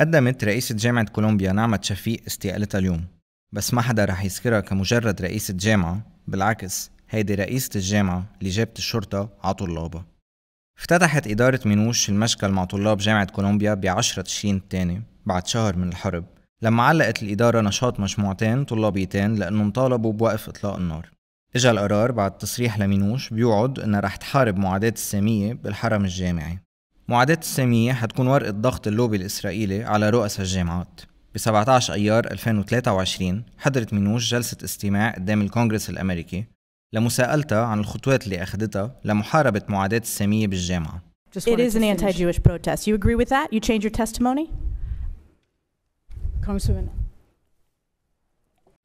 قدمت رئيسة جامعة كولومبيا نعمة شفيق استقالتها اليوم بس ما حدا رح يذكرها كمجرد رئيسة جامعة بالعكس هيدي رئيسة الجامعة اللي جابت الشرطة على طلابها افتتحت إدارة مينوش المشكل مع طلاب جامعة كولومبيا ب 10 تشرين الثاني بعد شهر من الحرب لما علقت الإدارة نشاط مجموعتين طلابيتين لأنهم طالبوا بوقف إطلاق النار إجا القرار بعد تصريح لمينوش بيوعد إنها رح تحارب معاداة السامية بالحرم الجامعي معاداة السامية حتكون ورقة ضغط اللوبي الإسرائيلي على رؤساء الجامعات ب 17 أيار 2023 حضرت مينوش جلسة استماع قدام الكونغرس الأمريكي لمساءلتها عن الخطوات اللي أخذتها لمحاربة معاداة السامية بالجامعة. It is an anti-Jewish protest. You agree with that? You change your testimony? Congresswoman.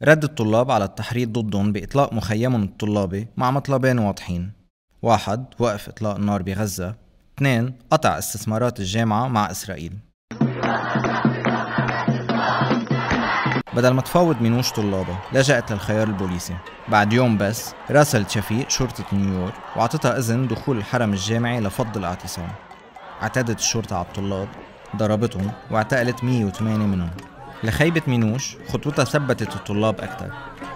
رد الطلاب على التحريض ضدهم بإطلاق مخيمهم الطلابي مع مطلبين واضحين. واحد وقف إطلاق النار بغزة 2002 قطع استثمارات الجامعة مع إسرائيل بدل ما تفاوض وش طلابها لجأت للخيار البوليسي بعد يوم بس راسلت شفيق شرطة نيويورك وأعطتها إذن دخول الحرم الجامعي لفض الاعتصام اعتدت الشرطة على الطلاب ضربتهم واعتقلت 108 منهم لخيبة مينوش خطوطها ثبتت الطلاب أكثر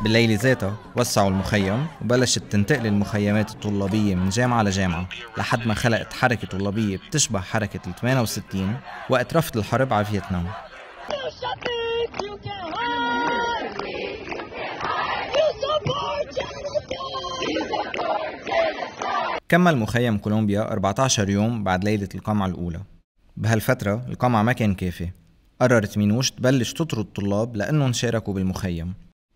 بالليل ذاتها وسعوا المخيم وبلشت تنتقل المخيمات الطلابية من جامعة لجامعة لحد ما خلقت حركة طلابية بتشبه حركة ال 68 وقت رفض الحرب على فيتنام كمل مخيم كولومبيا 14 يوم بعد ليلة القمع الأولى بهالفترة القمع ما كان كافي قررت مينوش تبلش تطرد طلاب لأنهم شاركوا بالمخيم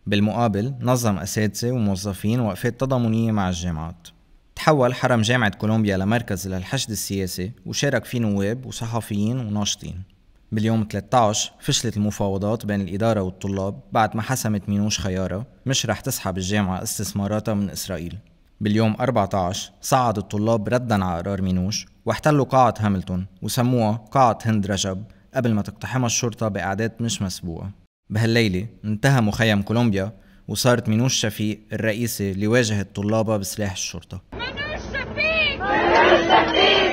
بالمقابل نظم أساتذة وموظفين وقفات تضامنية مع الجامعات تحول حرم جامعة كولومبيا لمركز للحشد السياسي وشارك فيه نواب وصحفيين وناشطين باليوم 13 فشلت المفاوضات بين الإدارة والطلاب بعد ما حسمت مينوش خيارة مش رح تسحب الجامعة استثماراتها من إسرائيل باليوم 14 صعد الطلاب ردا على قرار مينوش واحتلوا قاعة هاملتون وسموها قاعة هند رجب قبل ما تقتحمها الشرطة بأعداد مش مسبوقة بهالليلة انتهى مخيم كولومبيا وصارت مينوش شفيق الرئيسة لواجهة طلابها بسلاح الشرطة مينوش شفيق مينوش شفيق